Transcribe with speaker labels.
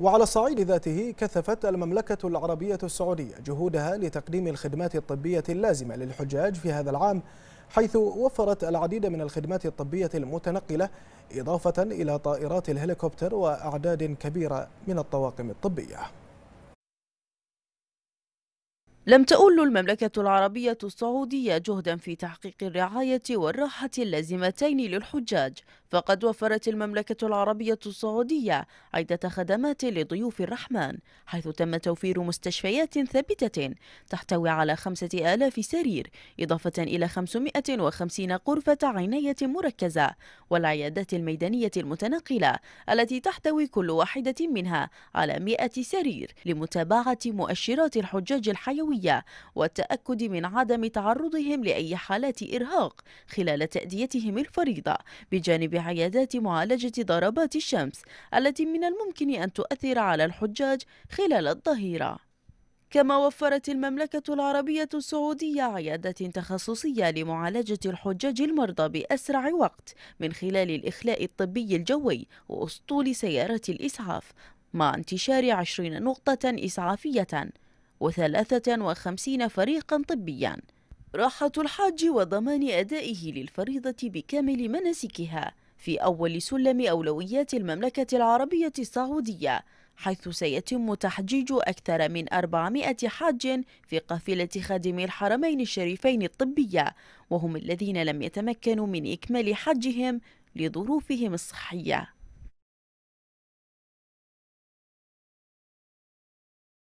Speaker 1: وعلى الصعيد ذاته كثفت المملكة العربية السعودية جهودها لتقديم الخدمات الطبية اللازمة للحجاج في هذا العام حيث وفرت العديد من الخدمات الطبية المتنقلة إضافة إلى طائرات الهليكوبتر وأعداد كبيرة من الطواقم الطبية
Speaker 2: لم تؤل المملكة العربية السعودية جهدا في تحقيق الرعاية والراحة اللازمتين للحجاج فقد وفرت المملكة العربية السعودية عدة خدمات لضيوف الرحمن حيث تم توفير مستشفيات ثابتة تحتوي على خمسة آلاف سرير إضافة إلى 550 غرفة عناية مركزة والعيادات الميدانية المتنقلة التي تحتوي كل واحدة منها على 100 سرير لمتابعة مؤشرات الحجاج الحيوي الجوية والتأكد من عدم تعرضهم لأي حالات إرهاق خلال تأديتهم الفريضة بجانب عيادات معالجة ضربات الشمس التي من الممكن أن تؤثر على الحجاج خلال الظهيرة كما وفرت المملكة العربية السعودية عيادة تخصصية لمعالجة الحجاج المرضى بأسرع وقت من خلال الإخلاء الطبي الجوي وأسطول سيارة الإسعاف مع انتشار عشرين نقطة إسعافية و53 فريقا طبيا راحة الحاج وضمان أدائه للفريضة بكامل مناسكها في أول سلم أولويات المملكة العربية السعودية حيث سيتم تحجيج أكثر من 400 حاج في قافلة خادمي الحرمين الشريفين الطبية وهم الذين لم يتمكنوا من إكمال حجهم لظروفهم الصحية